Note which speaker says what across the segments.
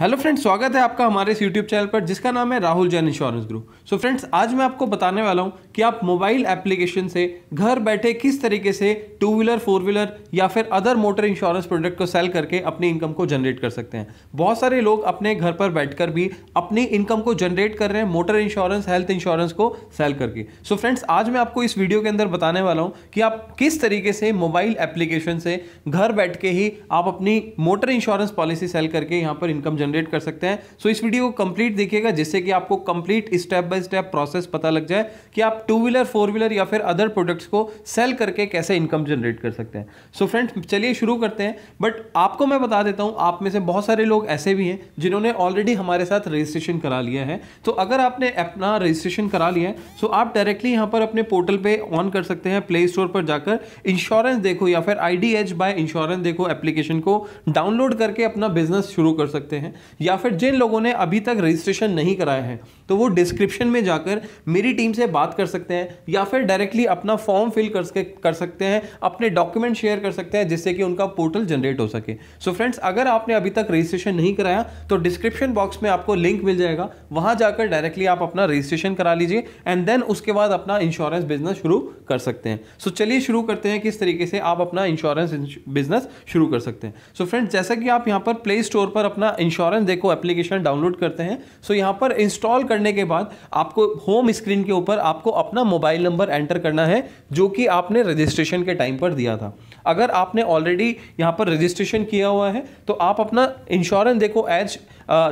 Speaker 1: Hello friends स्वागत है आपका हमारे इस यूट्यूब चैनल पर जिसका नाम है Rahul Jain insurance group so friends आज मैं आपको बताने वाला हूं कि आप मोबाइल एप्लीकेशन से घर बैठे किस तरीके से टू व्हीलर फोर व्हीलर या फिर अदर मोटर इंश्योरेंस प्रोडक्ट को सेल करके अपनी इनकम को जनरेट कर सकते हैं बहुत सारे लोग अपने घर पर बैठकर भी अपनी इनकम को जनरेट कर रहे हैं मोटर इंश्योरेंस हेल्थ इंश्योरेंस को सेल करके सो so फ्रेंड्स आज मैं आपको इस वीडियो के अंदर बताने वाला हूँ कि आप किस तरीके से मोबाइल एप्लीकेशन से घर बैठ के ही आप अपनी मोटर इंश्योरेंस पॉलिसी सेल करके यहाँ पर इनकम जनरेट कर सकते हैं सो इस वीडियो को कंप्लीट देखिएगा जिससे कि आपको complete step by step process पता लग जाए कि आप टू व्हीलर फोर व्हीलर या फिर अदर प्रोडक्ट्स को सेल करके कैसे इनकम जनरेट कर सकते हैं सो फ्रेंड्स चलिए शुरू करते हैं बट आपको मैं बता देता हूँ आप में से बहुत सारे लोग ऐसे भी हैं जिन्होंने ऑलरेडी हमारे साथ रजिस्ट्रेशन करा लिया है तो अगर आपने अपना रजिस्ट्रेशन करा लिया है सो आप डायरेक्टली यहाँ पर अपने पोर्टल पर ऑन कर सकते हैं प्ले स्टोर पर जाकर इंश्योरेंस देखो या फिर I D H by insurance Dekho application को डाउनलोड करके अपना बिजनेस शुरू कर सकते हैं हैं या फिर जिन लोगों ने अभी तक रजिस्ट्रेशन नहीं कराया है तो वो डिस्क्रिप्शन में जाकर मेरी टीम से बात कर सकते हैं या फिर डायरेक्टली अपना फॉर्म फिल कर सके कर सकते हैं अपने डॉक्यूमेंट शेयर कर सकते हैं जिससे कि उनका पोर्टल जनरेट हो सके सो so फ्रेंड्स अगर आपने अभी तक रजिस्ट्रेशन नहीं कराया तो डिस्क्रिप्शन बॉक्स में आपको लिंक मिल जाएगा वहाँ जाकर डायरेक्टली आप अपना रजिस्ट्रेशन करा लीजिए एंड देन उसके बाद अपना इंश्योरेंस बिजनेस शुरू कर सकते हैं सो so चलिए शुरू करते हैं किस तरीके से आप अपना इंश्योरेंस बिजनेस शुरू कर सकते हैं सो so फ्रेंड्स जैसा कि आप यहाँ पर प्ले स्टोर पर अपना insurance insurance Dekho application download करते हैं सो यहाँ पर इंस्टॉल करने के बाद आपको होम स्क्रीन के ऊपर आपको अपना मोबाइल नंबर एंटर करना है जो कि आपने रजिस्ट्रेशन के टाइम पर दिया था अगर आपने ऑलरेडी यहाँ पर रजिस्ट्रेशन किया हुआ है तो आप अपना इंश्योरेंस देखो एज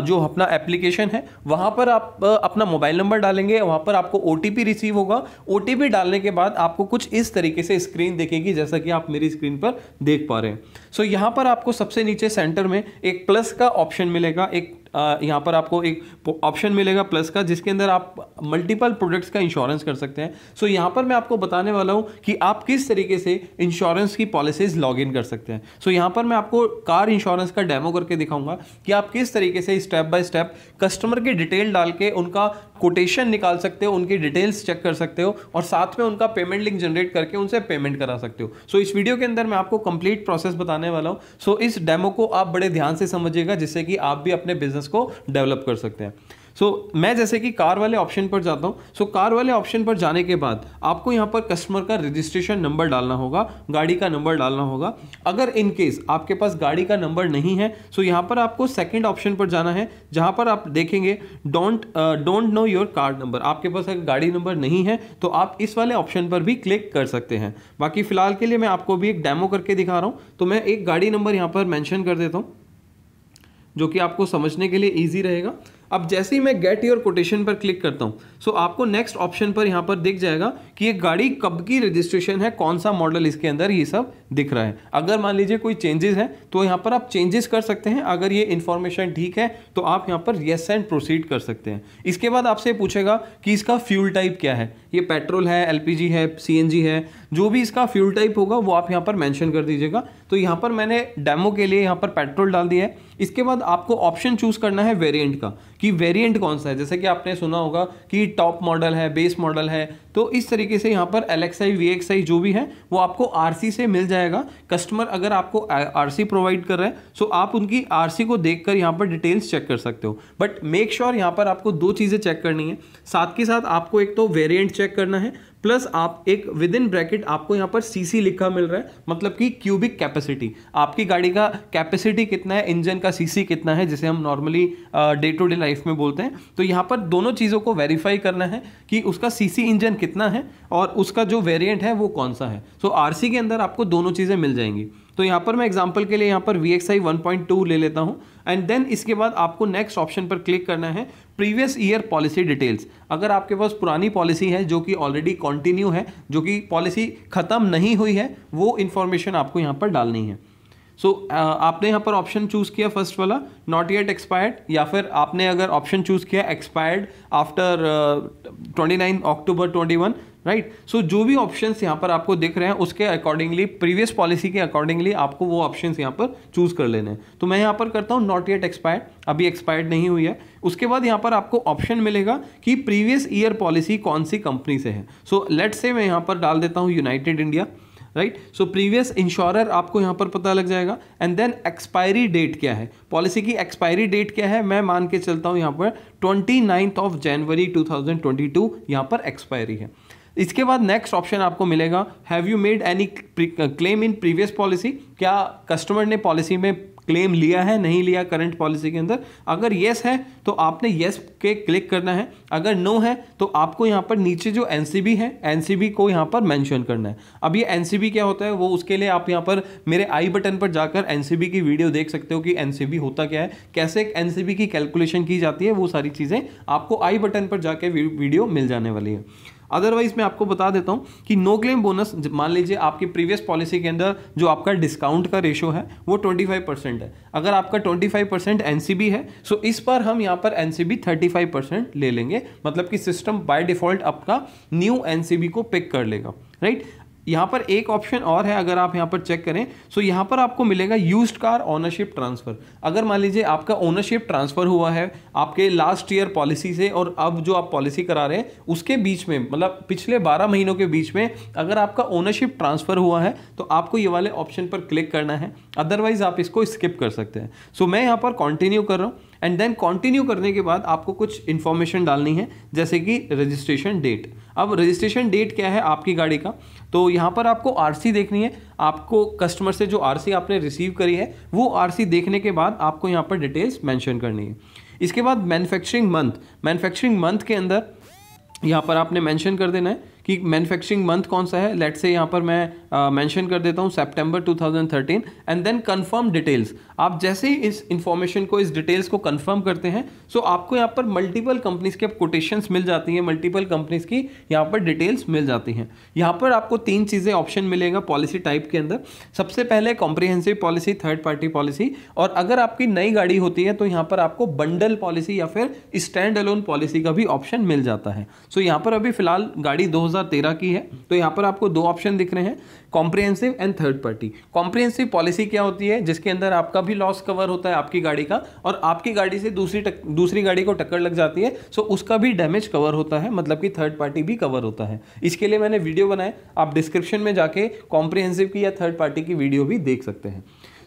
Speaker 1: जो अपना एप्लीकेशन है वहाँ पर आप अपना मोबाइल नंबर डालेंगे वहाँ पर आपको ओ रिसीव होगा ओ डालने के बाद आपको कुछ इस तरीके से स्क्रीन देखेगी जैसा कि आप मेरी स्क्रीन पर देख पा रहे हैं सो so, यहाँ पर आपको सबसे नीचे सेंटर में एक प्लस का ऑप्शन मिलेगा एक यहाँ पर आपको एक ऑप्शन मिलेगा प्लस का जिसके अंदर आप मल्टीपल प्रोडक्ट्स का इंश्योरेंस कर सकते हैं सो so, यहाँ पर मैं आपको बताने वाला हूँ कि आप किस तरीके से इंश्योरेंस की पॉलिसीज लॉग इन कर सकते हैं सो so, यहाँ पर मैं आपको कार इंश्योरेंस का डेमो करके दिखाऊंगा कि आप किस तरीके से स्टेप बाय स्टेप कस्टमर की डिटेल डाल के उनका कोटेशन निकाल सकते हो उनकी डिटेल्स चेक कर सकते हो और साथ में उनका पेमेंट लिंक जनरेट करके उनसे पेमेंट करा सकते हो सो so, इस वीडियो के अंदर मैं आपको कंप्लीट प्रोसेस बताने वाला हूँ सो so, इस डेमो को आप बड़े ध्यान से समझिएगा जिससे कि आप भी अपने बिजनेस बिजनेस को डेवलप कर सकते हैं सो so, मैं जैसे कि कार वाले ऑप्शन पर जाता हूँ सो so, कार वाले ऑप्शन पर जाने के बाद आपको यहाँ पर कस्टमर का रजिस्ट्रेशन नंबर डालना होगा गाड़ी का नंबर डालना होगा अगर इन केस आपके पास गाड़ी का नंबर नहीं है सो so यहाँ पर आपको सेकंड ऑप्शन पर जाना है जहाँ पर आप देखेंगे don't don't know your car number आपके पास अगर गाड़ी नंबर नहीं है तो आप इस वाले ऑप्शन पर भी क्लिक कर सकते हैं बाकी फ़िलहाल के लिए मैं आपको भी एक डेमो करके दिखा रहा हूँ तो मैं एक गाड़ी नंबर यहाँ पर मैंशन कर देता हूँ जो कि आपको समझने के लिए ईजी रहेगा अब जैसे ही मैं गेट योर कोटेशन पर क्लिक करता हूँ सो आपको नेक्स्ट ऑप्शन पर यहाँ पर दिख जाएगा कि ये गाड़ी कब की रजिस्ट्रेशन है कौन सा मॉडल इसके अंदर ये सब दिख रहा है अगर मान लीजिए कोई चेंजेस है तो यहाँ पर आप चेंजेस कर सकते हैं अगर ये इन्फॉर्मेशन ठीक है तो आप यहाँ पर येस एंड प्रोसीड कर सकते हैं इसके बाद आपसे पूछेगा कि इसका फ्यूल टाइप क्या है ये पेट्रोल है एल है सी है जो भी इसका फ्यूल टाइप होगा वो आप यहाँ पर मैंशन कर दीजिएगा तो यहाँ पर मैंने डेमो के लिए यहाँ पर पेट्रोल डाल दिया है इसके बाद आपको ऑप्शन चूज़ करना है वेरिएंट का कि वेरिएंट कौन सा है जैसे कि आपने सुना होगा कि टॉप मॉडल है बेस मॉडल है तो इस तरीके से यहाँ पर L X I V X I जो भी है वो आपको आर सी से मिल जाएगा कस्टमर अगर आपको आर सी प्रोवाइड कर रहे हैं सो तो आप उनकी आर सी को देख कर यहाँ पर डिटेल्स चेक कर सकते हो बट मेक श्योर यहाँ पर आपको दो चीज़ें चेक करनी है साथ के साथ आपको एक तो वेरियंट चेक करना है प्लस आप एक विद इन ब्रैकेट आपको यहाँ पर सीसी लिखा मिल रहा है मतलब कि क्यूबिक कैपेसिटी आपकी गाड़ी का कैपेसिटी कितना है इंजन का सीसी कितना है जिसे हम normally day to day life में बोलते हैं तो यहाँ पर दोनों चीज़ों को वेरीफाई करना है कि उसका सीसी इंजन कितना है और उसका जो वेरियंट है वो कौन सा है सो so, सी के अंदर आपको दोनों चीज़ें मिल जाएंगी तो यहाँ पर मैं एग्जाम्पल के लिए यहाँ पर V X I one point two ले लेता हूँ एंड देन इसके बाद आपको नेक्स्ट ऑप्शन पर क्लिक करना है प्रीवियस ईयर पॉलिसी डिटेल्स अगर आपके पास पुरानी पॉलिसी है जो कि ऑलरेडी कॉन्टिन्यू है जो कि पॉलिसी ख़त्म नहीं हुई है वो इन्फॉर्मेशन आपको यहाँ पर डालनी है सो so, आपने यहाँ पर ऑप्शन चूज़ किया फर्स्ट वाला नॉट येट एक्सपायर्ड या फिर आपने अगर ऑप्शन चूज़ किया expired after twenty nine October twenty one right right? So so, जो भी ऑप्शन यहाँ पर आपको दिख रहे हैं उसके अकॉर्डिंगली प्रीवियस पॉलिसी के अकॉर्डिंगली आपको वो ऑप्शन यहाँ पर चूज कर लेने हैं तो मैं यहाँ पर करता हूँ नॉट येट एक्सपायर्ड अभी एक्सपायर्ड नहीं हुई है उसके बाद यहाँ पर आपको ऑप्शन मिलेगा कि प्रीवियस ईयर पॉलिसी कौन सी कंपनी से है सो so, लेट से मैं यहाँ पर डाल देता हूँ United India right so previous insurer आपको यहाँ पर पता लग जाएगा एंड देन एक्सपायरी डेट क्या है पॉलिसी की एक्सपायरी डेट क्या है मैं मान के चलता हूँ यहाँ पर twenty ninth of January two thousand twenty two यहाँ पर एक्सपायरी है इसके बाद नेक्स्ट ऑप्शन आपको मिलेगा have you made any claim in previous policy क्या कस्टमर ने पॉलिसी में क्लेम लिया है नहीं लिया करंट पॉलिसी के अंदर अगर येस है तो आपने येस के क्लिक करना है अगर नो है तो आपको यहाँ पर नीचे जो एन है एन को यहाँ पर मैंशन करना है अब ये एन क्या होता है वो उसके लिए आप यहाँ पर मेरे आई बटन पर जाकर एन की वीडियो देख सकते हो कि एन होता क्या है कैसे एन की कैलकुलेशन की जाती है वो सारी चीज़ें आपको आई बटन पर जाकर वीडियो मिल जाने वाली है अदरवाइज मैं आपको बता देता हूँ कि नो क्लेम बोनस मान लीजिए आपकी प्रीवियस पॉलिसी के अंदर जो आपका डिस्काउंट का रेशो है वो ट्वेंटी फाइव परसेंट है अगर आपका twenty five percent N C B है सो इस पर हम यहाँ पर N 35 B thirty five percent ले लेंगे मतलब कि सिस्टम बाय डिफॉल्ट आपका न्यू एन बी को पिक कर लेगा राइट right? यहाँ पर एक ऑप्शन और है अगर आप यहाँ पर चेक करें सो यहाँ पर आपको मिलेगा यूज्ड कार ओनरशिप ट्रांसफ़र अगर मान लीजिए आपका ओनरशिप ट्रांसफ़र हुआ है आपके लास्ट ईयर पॉलिसी से और अब जो आप पॉलिसी करा रहे हैं उसके बीच में मतलब पिछले बारह महीनों के बीच में अगर आपका ओनरशिप ट्रांसफ़र हुआ है तो आपको ये वाले ऑप्शन पर क्लिक करना है अदरवाइज़ आप इसको स्किप कर सकते हैं सो so, मैं यहाँ पर कॉन्टिन्यू कर रहा हूँ एंड देन कंटिन्यू करने के बाद आपको कुछ इन्फॉर्मेशन डालनी है जैसे कि रजिस्ट्रेशन डेट अब रजिस्ट्रेशन डेट क्या है आपकी गाड़ी का तो यहाँ पर आपको आर देखनी है आपको कस्टमर से जो आर आपने रिसीव करी है वो आर देखने के बाद आपको यहाँ पर डिटेल्स मैंशन करनी है इसके बाद मैनुफैक्चरिंग मंथ मैनुफैक्चरिंग मंथ के अंदर यहाँ पर आपने मेंशन कर देना है कि मैन्युफैक्चरिंग मंथ कौन सा है लेट से यहाँ पर मैं मेंशन uh, कर देता हूँ सितंबर 2013 एंड देन कंफर्म डिटेल्स आप जैसे ही इस इंफॉर्मेशन को इस डिटेल्स को कंफर्म करते हैं सो so आपको यहाँ पर मल्टीपल कंपनीज के कोटेशंस मिल जाती हैं मल्टीपल कंपनीज की यहाँ पर डिटेल्स मिल जाती हैं यहाँ पर आपको तीन चीज़ें ऑप्शन मिलेगा पॉलिसी टाइप के अंदर सबसे पहले comprehensive policy third party policy और अगर आपकी नई गाड़ी होती है तो यहाँ पर आपको बंडल पॉलिसी या फिर स्टैंड अलोन पॉलिसी का भी ऑप्शन मिल जाता है सो so यहाँ पर अभी फिलहाल गाड़ी दो 2013 की है तो यहाँ पर आपको दो ऑप्शन दिख रहे हैं comprehensive and third party comprehensive policy क्या होती है जिसके अंदर आपका भी लॉस कवर होता है आपकी गाड़ी का और आपकी गाड़ी से दूसरी टक, दूसरी गाड़ी को टक्कर लग जाती है सो उसका भी डैमेज कवर होता है मतलब कि थर्ड पार्टी भी कवर होता है इसके लिए मैंने वीडियो बनाए आप डिस्क्रिप्शन में जाके कॉम्प्रिहेंसिव की या थर्ड पार्टी की वीडियो भी देख सकते हैं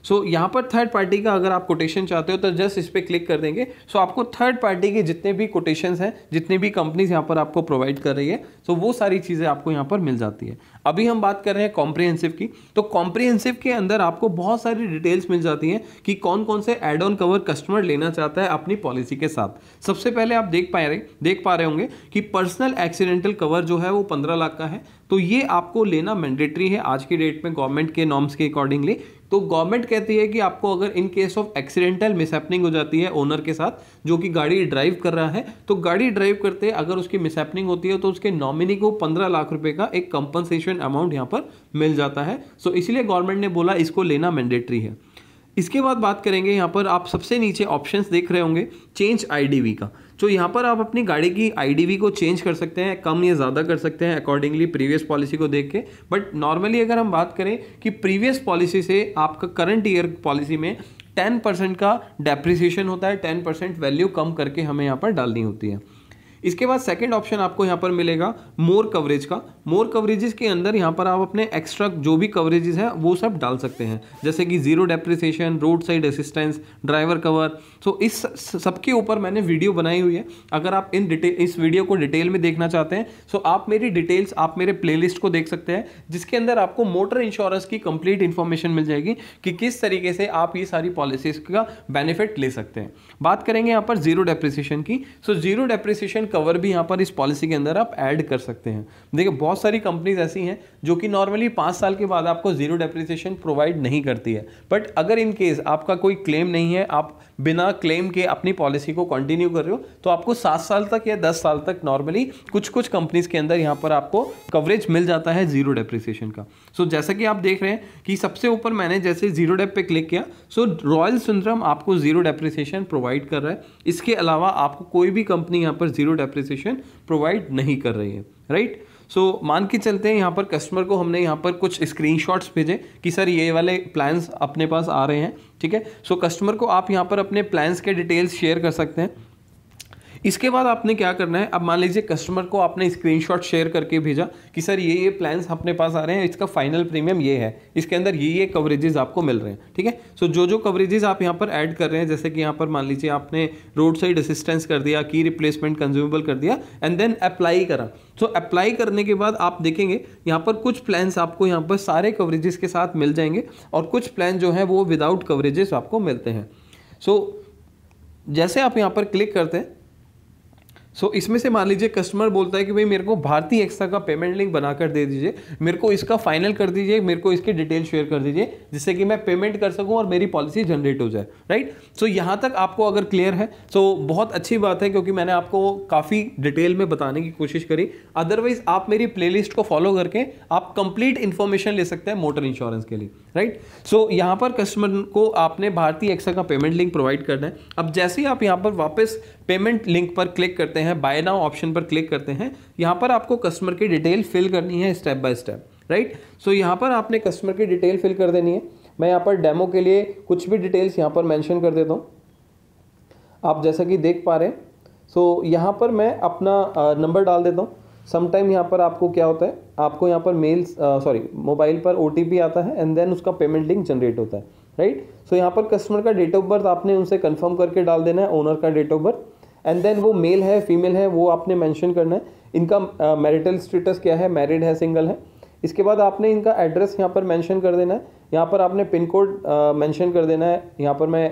Speaker 1: सो so, यहाँ पर थर्ड पार्टी का अगर आप कोटेशन चाहते हो तो जस्ट इस पर क्लिक कर देंगे सो so, आपको थर्ड पार्टी के जितने भी कोटेशन हैं जितनी भी कंपनीज यहाँ पर आपको प्रोवाइड कर रही है सो so, वो सारी चीज़ें आपको यहाँ पर मिल जाती है अभी हम बात कर रहे हैं कॉम्प्रिहेंसिव की तो कॉम्प्रिहेंसिव के अंदर आपको बहुत सारी डिटेल्स मिल जाती हैं कि कौन कौन से एड ऑन कवर कस्टमर लेना चाहता है अपनी पॉलिसी के साथ सबसे पहले आप देख पा रहे देख पा रहे होंगे कि पर्सनल एक्सीडेंटल कवर जो है वो पंद्रह लाख का है तो ये आपको लेना मैंडेटरी है आज की डेट में गवर्नमेंट के नॉर्म्स के अकॉर्डिंगली तो गवर्नमेंट कहती है कि आपको अगर in case of accidental mishappening हो जाती है ओनर के साथ जो कि गाड़ी ड्राइव कर रहा है तो गाड़ी ड्राइव करते अगर उसकी मिसहैपनिंग होती है तो उसके नॉमिनी को पंद्रह लाख रुपए का एक कंपनसेशन अमाउंट यहां पर मिल जाता है सो so, इसलिए गवर्नमेंट ने बोला इसको लेना मैंडेटरी है इसके बाद बात करेंगे यहाँ पर आप सबसे नीचे ऑप्शंस देख रहे होंगे चेंज आईडीवी का तो यहाँ पर आप अपनी गाड़ी की आईडीवी को चेंज कर सकते हैं कम या ज़्यादा कर सकते हैं अकॉर्डिंगली प्रीवियस पॉलिसी को देख के बट नॉर्मली अगर हम बात करें कि प्रीवियस पॉलिसी से आपका करंट ईयर पॉलिसी में टेन परसेंट का डेप्रिसिएशन होता है टेन परसेंट वैल्यू कम करके हमें यहाँ पर डालनी होती है इसके बाद सेकेंड ऑप्शन आपको यहाँ पर मिलेगा मोर कवरेज का मोर कवरेजेस के अंदर यहाँ पर आप अपने एक्स्ट्रा जो भी कवरेजेस है वो सब डाल सकते हैं जैसे कि zero depreciation road side assistance driver cover so इस सबके ऊपर मैंने वीडियो बनाई हुई है अगर आप इन डिटेल इस वीडियो को डिटेल में देखना चाहते हैं सो आप मेरी डिटेल्स आप मेरे लिस्ट को देख सकते हैं जिसके अंदर आपको मोटर इंश्योरेंस की कंप्लीट इन्फॉर्मेशन मिल जाएगी कि किस तरीके से आप ये सारी पॉलिसीज का बेनिफिट ले सकते हैं बात करेंगे यहाँ पर जीरो डेप्रिसिएशन की सो जीरो डेप्रिसिएशन कवर भी यहाँ पर इस पॉलिसी के अंदर आप ऐड कर सकते हैं देखिए बहुत बहुत सारी कंपनीज ऐसी हैं जो कि नॉर्मली पाँच साल के बाद आपको जीरो डेप्रिसिएशन प्रोवाइड नहीं करती है बट अगर इन केस आपका कोई क्लेम नहीं है आप बिना क्लेम के अपनी पॉलिसी को कंटिन्यू कर रहे हो तो आपको सात साल तक या दस साल तक नॉर्मली कुछ कुछ कंपनीज के अंदर यहाँ पर आपको कवरेज मिल जाता है जीरो डेप्रिसिएशन का सो so, जैसा कि आप देख रहे हैं कि सबसे ऊपर मैंने जैसे जीरो डेप पे क्लिक किया सो रॉयल सुंदरम आपको जीरो डेप्रिसिएशन प्रोवाइड कर रहा है इसके अलावा आपको कोई भी कंपनी यहाँ पर जीरो डेप्रिसिएशन प्रोवाइड नहीं कर रही है राइट right? सो so, मान के चलते हैं यहाँ पर कस्टमर को हमने यहाँ पर कुछ शॉट्स भेजे कि सर ये वाले प्लान्स अपने पास आ रहे हैं ठीक है सो so, कस्टमर को आप यहाँ पर अपने प्लान्स के डिटेल्स शेयर कर सकते हैं इसके बाद आपने क्या करना है अब मान लीजिए कस्टमर को आपने स्क्रीनशॉट शेयर करके भेजा कि सर ये ये प्लान्स अपने पास आ रहे हैं इसका फाइनल प्रीमियम ये है इसके अंदर ये ये कवरेजेज आपको मिल रहे हैं ठीक है सो जो जो कवरेजेज आप यहाँ पर ऐड कर रहे हैं जैसे कि यहाँ पर मान लीजिए आपने रोड साइड असिस्टेंस कर दिया की रिप्लेसमेंट कंज्यूमेबल कर दिया एंड देन अप्लाई करा सो so, अप्लाई करने के बाद आप देखेंगे यहाँ पर कुछ प्लान्स आपको यहाँ पर सारे कवरेजेस के साथ मिल जाएंगे और कुछ प्लान जो हैं वो विदाउट कवरेजेस आपको मिलते हैं सो so, जैसे आप यहाँ पर क्लिक करते हैं सो so, इसमें से मान लीजिए कस्टमर बोलता है कि भाई मेरे को भारतीय एक्स्ट्रा का पेमेंट लिंक बनाकर दे दीजिए मेरे को इसका फाइनल कर दीजिए मेरे को इसकी डिटेल शेयर कर दीजिए जिससे कि मैं पेमेंट कर सकूं और मेरी पॉलिसी जनरेट हो जाए राइट सो so, यहाँ तक आपको अगर क्लियर है सो so, बहुत अच्छी बात है क्योंकि मैंने आपको काफ़ी डिटेल में बताने की कोशिश करी अदरवाइज आप मेरी प्लेलिस्ट को फॉलो करके आप कंप्लीट इन्फॉर्मेशन ले सकते हैं मोटर इंश्योरेंस के लिए राइट सो यहाँ पर कस्टमर को आपने भारतीय एक्सा का पेमेंट लिंक प्रोवाइड करना है अब जैसे ही आप यहाँ पर वापस पेमेंट लिंक पर क्लिक करते हैं बाय नाउ ऑप्शन पर क्लिक करते हैं यहाँ पर आपको कस्टमर की डिटेल फिल करनी है step by step right so यहाँ पर आपने कस्टमर की डिटेल फिल कर देनी है मैं यहाँ पर डेमो के लिए कुछ भी डिटेल्स यहाँ पर मैंशन कर देता हूँ आप जैसा कि देख पा रहे हैं सो so, यहाँ पर मैं अपना नंबर डाल देता हूँ समटाइम यहाँ पर आपको क्या होता है आपको यहाँ पर मेल सॉरी मोबाइल पर ओ आता है एंड देन उसका पेमेंट लिंक जनरेट होता है राइट right? सो so, यहाँ पर कस्टमर का डेट ऑफ बर्थ आपने उनसे कंफर्म करके डाल देना है ओनर का date of birth and then वो मेल है फीमेल है वो आपने मेंशन करना है इनका मैरिटल uh, स्टेटस क्या है मैरिड है सिंगल है इसके बाद आपने इनका एड्रेस यहाँ पर मेंशन कर देना है यहाँ पर आपने पिन कोड मेंशन कर देना है यहाँ पर मैं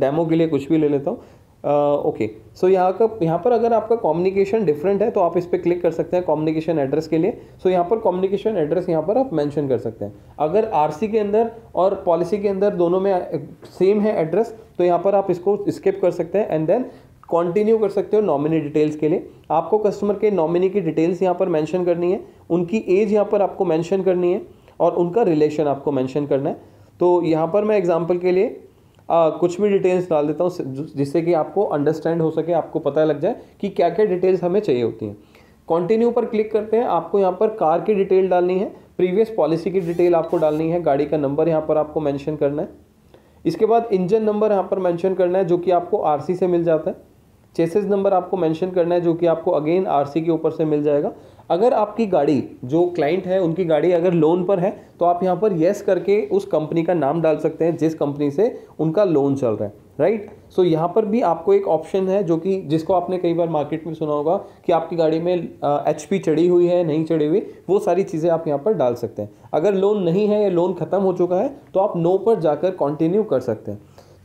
Speaker 1: डेमो के लिए कुछ भी ले लेता हूँ ओके सो यहाँ का यहाँ पर अगर आपका कम्युनिकेशन डिफरेंट है तो आप इस पर क्लिक कर सकते हैं कम्युनिकेशन एड्रेस के लिए सो so, यहाँ पर कम्युनिकेशन एड्रेस यहाँ पर आप मेंशन कर सकते हैं अगर आरसी के अंदर और पॉलिसी के अंदर दोनों में सेम है एड्रेस तो यहाँ पर आप इसको स्किप कर सकते हैं एंड देन कंटिन्यू कर सकते हो नॉमिनी डिटेल्स के लिए आपको कस्टमर के नॉमिनी की डिटेल्स यहाँ पर मेंशन करनी है उनकी एज यहाँ पर आपको मेंशन करनी है और उनका रिलेशन आपको मेंशन करना है तो यहाँ पर मैं एग्जांपल के लिए आ, कुछ भी डिटेल्स डाल देता हूँ जिससे कि आपको अंडरस्टैंड हो सके आपको पता लग जाए कि क्या क्या डिटेल्स हमें चाहिए होती हैं कंटिन्यू पर क्लिक करते हैं आपको यहाँ पर कार की डिटेल डालनी है प्रीवियस पॉलिसी की डिटेल आपको डालनी है गाड़ी का नंबर यहाँ पर आपको मैंशन करना है इसके बाद इंजन नंबर यहाँ पर मैंशन करना है जो कि आपको आर से मिल जाता है चेसेस नंबर आपको मैंशन करना है जो कि आपको अगेन आर के ऊपर से मिल जाएगा अगर आपकी गाड़ी जो क्लाइंट है उनकी गाड़ी अगर लोन पर है तो आप यहाँ पर येस करके उस कंपनी का नाम डाल सकते हैं जिस कंपनी से उनका लोन चल रहा है राइट सो so, यहाँ पर भी आपको एक ऑप्शन है जो कि जिसको आपने कई बार मार्केट में सुना होगा कि आपकी गाड़ी में एच पी चढ़ी हुई है नहीं चढ़ी हुई वो सारी चीज़ें आप यहाँ पर डाल सकते हैं अगर लोन नहीं है या लोन ख़त्म हो चुका है तो आप नो पर जाकर कंटिन्यू कर सकते हैं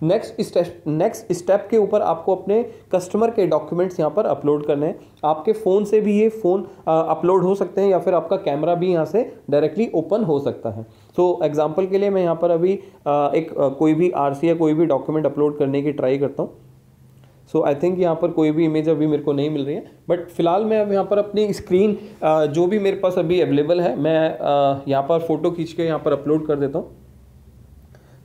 Speaker 1: नेक्स्ट स्टेप नेक्स्ट स्टेप के ऊपर आपको अपने कस्टमर के डॉक्यूमेंट्स यहाँ पर अपलोड करने हैं आपके फ़ोन से भी ये फ़ोन अपलोड हो सकते हैं या फिर आपका कैमरा भी यहाँ से डायरेक्टली ओपन हो सकता है सो so, एग्ज़ाम्पल के लिए मैं यहाँ पर अभी आ, एक आ, कोई भी आर या कोई भी डॉक्यूमेंट अपलोड करने की ट्राई करता हूँ सो आई थिंक यहाँ पर कोई भी इमेज अभी मेरे को नहीं मिल रही है बट फिलहाल मैं अब यहाँ पर अपनी स्क्रीन जो भी मेरे पास अभी अवेलेबल है मैं यहाँ पर फ़ोटो खींच के यहाँ पर अपलोड कर देता हूँ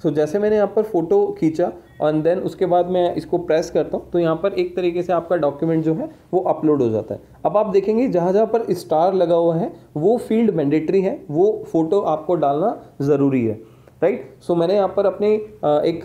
Speaker 1: सो so, जैसे मैंने यहाँ पर फ़ोटो खींचा और देन उसके बाद मैं इसको प्रेस करता हूँ तो यहाँ पर एक तरीके से आपका डॉक्यूमेंट जो है वो अपलोड हो जाता है अब आप देखेंगे जहाँ जहाँ पर स्टार लगा हुआ है वो फील्ड मैंडेटरी है वो फ़ोटो आपको डालना ज़रूरी है राइट right? सो so, मैंने यहाँ पर अपने एक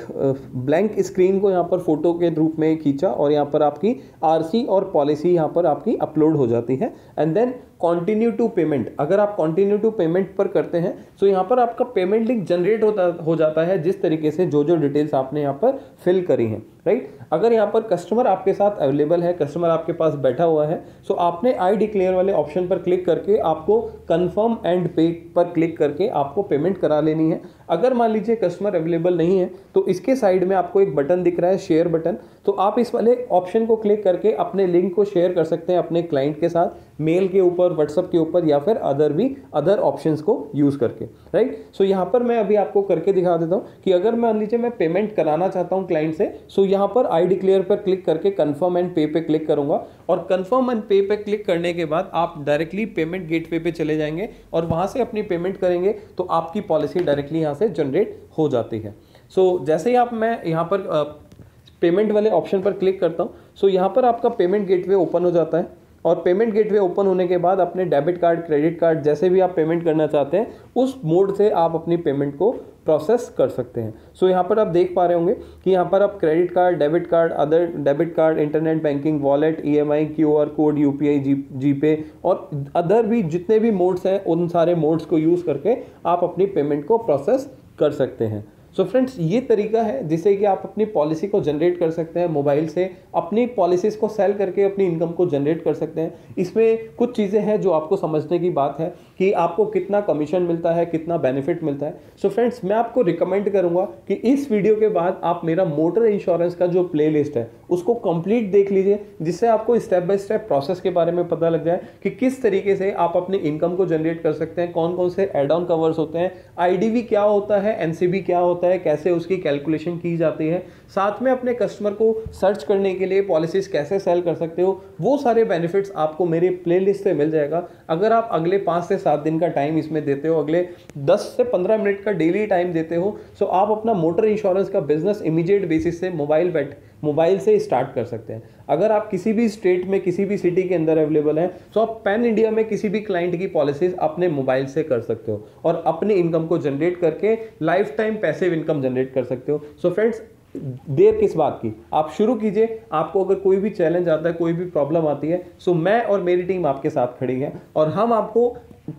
Speaker 1: ब्लैंक स्क्रीन को यहाँ पर फोटो के रूप में खींचा और यहाँ पर आपकी आरसी और पॉलिसी यहाँ पर आपकी अपलोड हो जाती है and then continue to payment अगर आप कॉन्टिन्यू टू पेमेंट पर करते हैं तो यहाँ पर आपका पेमेंट लिंक जनरेट होता हो जाता है जिस तरीके से जो जो डिटेल्स आपने यहाँ पर फिल करी हैं राइट अगर यहाँ पर कस्टमर आपके साथ अवेलेबल है कस्टमर आपके पास बैठा हुआ है सो तो आपने आई डिक्लेयर वाले ऑप्शन पर क्लिक करके आपको कन्फर्म एंड पे पर क्लिक करके आपको पेमेंट करा लेनी है अगर मान लीजिए कस्टमर अवेलेबल नहीं है तो इसके साइड में आपको एक बटन दिख रहा है शेयर बटन तो आप इस वाले ऑप्शन को क्लिक करके अपने लिंक को शेयर कर सकते हैं अपने क्लाइंट के साथ मेल के ऊपर व्हाट्सअप के ऊपर या फिर अदर भी अदर ऑप्शन को यूज़ करके राइट सो so, यहाँ पर मैं अभी आपको करके दिखा देता हूँ कि अगर मैं मान लीजिए मैं पेमेंट कराना चाहता हूँ क्लाइंट से सो so यहाँ पर आई डिक्लेयर पर क्लिक करके कन्फर्म एंड पे पे क्लिक करूँगा और कन्फर्म एंड पे पे क्लिक करने के बाद आप डायरेक्टली पेमेंट गेट पे पे चले जाएंगे और वहाँ से अपनी पेमेंट करेंगे तो आपकी पॉलिसी डायरेक्टली यहाँ से जनरेट हो जाती है सो so, जैसे ही आप मैं यहाँ पर पेमेंट वाले ऑप्शन पर क्लिक करता हूँ सो so, यहाँ पर आपका पेमेंट गेटवे ओपन हो जाता है और पेमेंट गेटवे ओपन होने के बाद अपने डेबिट कार्ड क्रेडिट कार्ड जैसे भी आप पेमेंट करना चाहते हैं उस मोड से आप अपनी पेमेंट को प्रोसेस कर सकते हैं सो so, यहाँ पर आप देख पा रहे होंगे कि यहाँ पर आप credit card debit card other debit card internet banking wallet E M I Q R code U P I G G pay और अदर भी जितने भी मोड्स हैं उन सारे मोड्स को यूज़ करके आप अपनी पेमेंट को प्रोसेस कर सकते हैं सो so फ्रेंड्स ये तरीका है जिससे कि आप अपनी पॉलिसी को जनरेट कर सकते हैं मोबाइल से अपनी पॉलिसीज़ को सेल करके अपनी इनकम को जनरेट कर सकते हैं इसमें कुछ चीज़ें हैं जो आपको समझने की बात है कि आपको कितना कमीशन मिलता है कितना बेनिफिट मिलता है सो so फ्रेंड्स मैं आपको रिकमेंड करूँगा कि इस वीडियो के बाद आप मेरा मोटर इंश्योरेंस का जो प्ले है उसको कंप्लीट देख लीजिए जिससे आपको स्टेप बाय स्टेप प्रोसेस के बारे में पता लग जाए कि किस तरीके से आप अपने इनकम को जनरेट कर सकते हैं कौन कौन से एड ऑन कवर्स होते हैं आई क्या होता है एन क्या होता है होता है कैसे उसकी कैलकुलेशन की जाती है साथ में अपने कस्टमर को सर्च करने के लिए पॉलिसीज़ कैसे सेल कर सकते हो वो सारे बेनिफिट्स आपको मेरे प्ले से मिल जाएगा अगर आप अगले पाँच से सात दिन का टाइम इसमें देते हो अगले दस से पंद्रह मिनट का डेली टाइम देते हो सो आप अपना मोटर इंश्योरेंस का बिजनेस इमीजिएट बेसिस से मोबाइल बैठ मोबाइल से स्टार्ट कर सकते हैं अगर आप किसी भी स्टेट में किसी भी सिटी के अंदर अवेलेबल हैं तो आप पैन इंडिया में किसी भी क्लाइंट की पॉलिसीज अपने मोबाइल से कर सकते हो और अपने इनकम को जनरेट करके lifetime passive income generate कर सकते हो सो so फ्रेंड्स देर किस बात की आप शुरू कीजिए आपको अगर कोई भी चैलेंज आता है कोई भी प्रॉब्लम आती है सो मैं और मेरी टीम आपके साथ खड़ी है और हम आपको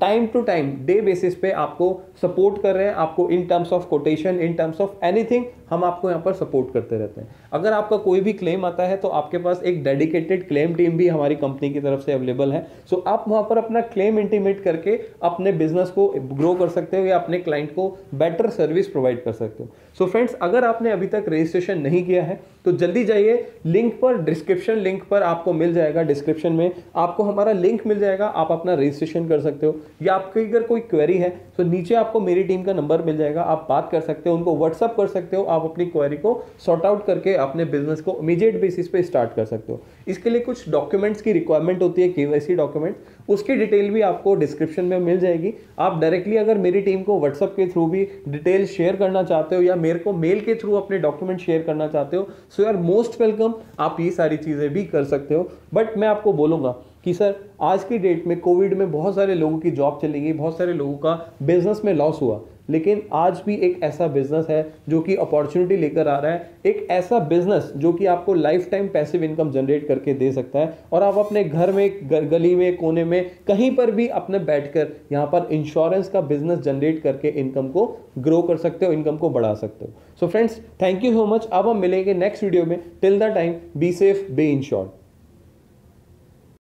Speaker 1: time to time day basis पे आपको सपोर्ट कर रहे हैं आपको in terms of quotation in terms of anything हम आपको यहाँ पर सपोर्ट करते रहते हैं अगर आपका कोई भी क्लेम आता है तो आपके पास एक डेडिकेटेड क्लेम टीम भी हमारी कंपनी की तरफ से अवेलेबल है सो so, आप वहाँ पर अपना क्लेम इंटीमेट करके अपने बिजनेस को ग्रो कर सकते हो या अपने क्लाइंट को बेटर सर्विस प्रोवाइड कर सकते हो सो so, फ्रेंड्स अगर आपने अभी तक रजिस्ट्रेशन नहीं किया है तो जल्दी जाइए लिंक पर डिस्क्रिप्शन लिंक पर आपको मिल जाएगा डिस्क्रिप्शन में आपको हमारा लिंक मिल जाएगा आप अपना रजिस्ट्रेशन कर सकते हो या आपकी अगर कोई क्वेरी है तो नीचे आपको मेरी टीम का नंबर मिल जाएगा आप बात कर सकते हो उनको व्हाट्सअप कर सकते हो आप अपनी क्वेरी को सॉर्ट आउट करके अपने बिजनेस को इमीजिएट बेसिस पे स्टार्ट कर सकते हो इसके लिए कुछ डॉक्यूमेंट्स की रिक्वायरमेंट होती है के डॉक्यूमेंट उसकी डिटेल भी आपको डिस्क्रिप्शन में मिल जाएगी आप डायरेक्टली अगर मेरी टीम को व्हाट्सअप के थ्रू भी डिटेल शेयर करना चाहते हो या मेरे को मेल के थ्रू अपने डॉक्यूमेंट शेयर करना चाहते हो so you are most welcome आप ये सारी चीज़ें भी कर सकते हो बट मैं आपको बोलूँगा कि सर आज की डेट में कोविड में बहुत सारे लोगों की जॉब चली गई बहुत सारे लोगों का बिजनेस में लॉस हुआ लेकिन आज भी एक ऐसा बिजनेस है जो कि अपॉर्चुनिटी लेकर आ रहा है एक ऐसा बिजनेस जो कि आपको lifetime passive income generate करके दे सकता है और आप अपने घर में गली में कोने में कहीं पर भी अपने बैठकर यहाँ पर इंश्योरेंस का बिजनेस जनरेट करके इनकम को ग्रो कर सकते हो इनकम को बढ़ा सकते हो so friends thank you so much अब हम मिलेंगे नेक्स्ट वीडियो में till the time be safe be insured